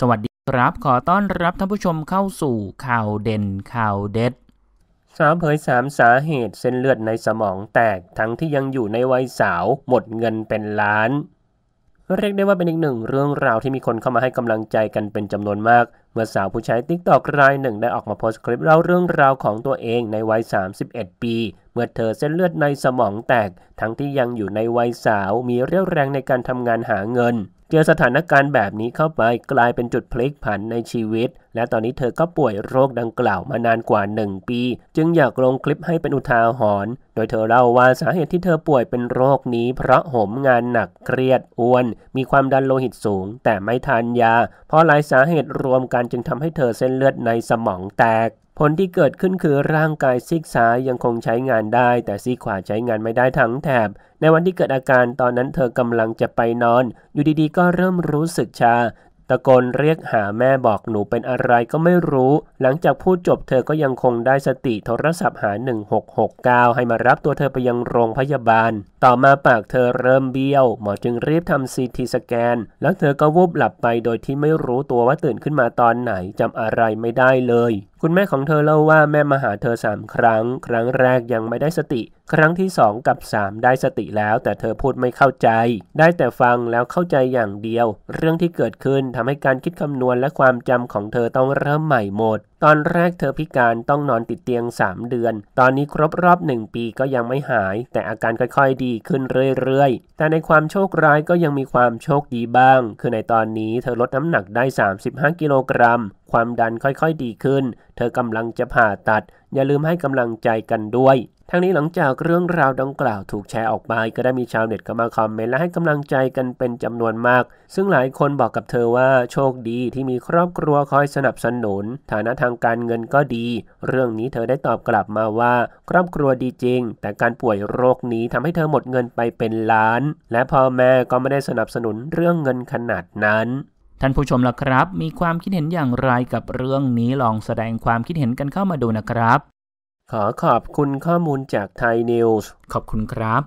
สวัสดีครับ ขอต้อนรับท่านผู้ชมเข้าสู่ข่าวเด่นข่าวเด็ดสาวเผยสามสาเหตุเส้นเลือดในสมองแตก ทั้งที่ยังอยู่ในวัยสาว หมดเงินเป็นล้าน เรียกได้ว่าเป็นอีกหนึ่งเรื่องราวที่มีคนเข้ามาให้กำลังใจกันเป็นจำนวนมาก เมื่อสาวผู้ใช้ติ๊กตอกรายหนึ่งได้ออกมาโพสต์คลิปเล่าเรื่องราวของตัวเองในวัย31ปีเมื่อเธอเส้นเลือดในสมองแตก ทั้งที่ยังอยู่ในวัยสาวมีเรี่ยวแรงในการทำงานหาเงินเจอสถานการณ์แบบนี้เข้าไปกลายเป็นจุดพลิกผันในชีวิต และตอนนี้เธอก็ป่วยโรคดังกล่าวมานานกว่า 1 ปี จึงอยากลงคลิปให้เป็นอุทาหรณ์โดยเธอเล่าว่าสาเหตุที่เธอป่วยเป็นโรคนี้ เพราะหมงานหนักเครียดอ้วน มีความดันโลหิตสูง แต่ไม่ทานยา เพราะหลายสาเหตุรวมกันจึงทำให้เธอเส้นเลือดในสมองแตกผลที่เกิดขึ้นคือร่างกายซีกซ้ายยังคงใช้งานได้แต่ซีกขวาใช้งานไม่ได้ทั้งแถบในวันที่เกิดอาการตอนนั้นเธอกำลังจะไปนอนอยู่ดีๆก็เริ่มรู้สึกชาตะโกนเรียกหาแม่บอกหนูเป็นอะไรก็ไม่รู้ หลังจากพูดจบเธอก็ยังคงได้สติโทรศัพท์หา 1669 ให้มารับตัวเธอไปยังโรงพยาบาล ต่อมาปากเธอเริ่มเบี้ยว หมอจึงรีบทำซีทีสแกน แล้วเธอก็วูบหลับไปโดยที่ไม่รู้ตัวว่าตื่นขึ้นมาตอนไหนจำอะไรไม่ได้เลย คุณแม่ของเธอเล่าว่าแม่มาหาเธอสามครั้ง ครั้งแรกยังไม่ได้สติครั้งที่2กับ3 ได้สติแล้วแต่เธอพูดไม่เข้าใจ ได้แต่ฟังแล้วเข้าใจอย่างเดียว เรื่องที่เกิดขึ้นทำให้การคิดคำนวณและความจำของเธอต้องเริ่มใหม่หมด ตอนแรกเธอพิการต้องนอนติดเตียง 3 เดือน ตอนนี้ครบรอบ 1 ปีก็ยังไม่หาย แต่อาการค่อยๆดีขึ้นเรื่อยๆ แต่ในความโชคร้ายก็ยังมีความโชคดีบ้าง คือในตอนนี้เธอลดน้ำหนักได้ 35 กิโลกรัม ความดันค่อยๆดีขึ้น เธอกำลังจะผ่าตัด อย่าลืมให้กำลังใจกันด้วยทั้งนี้หลังจากเรื่องราวดังกล่าวถูกแชร์ออกไปก็ได้มีชาวเน็ตเข้ามาคอมเมนต์และให้กำลังใจกันเป็นจำนวนมาก ซึ่งหลายคนบอกกับเธอว่าโชคดีที่มีครอบครัวคอยสนับสนุน ฐานะทางการเงินก็ดี เรื่องนี้เธอได้ตอบกลับมาว่าครอบครัวดีจริงแต่การป่วยโรคนี้ทำให้เธอหมดเงินไปเป็นล้าน และพ่อแม่ก็ไม่ได้สนับสนุนเรื่องเงินขนาดนั้น ท่านผู้ชมล่ะครับ มีความคิดเห็นอย่างไรกับเรื่องนี้ลองแสดงความคิดเห็นกันเข้ามาดูนะครับขอขอบคุณข้อมูลจากไทยนิวส์ ขอบคุณครับ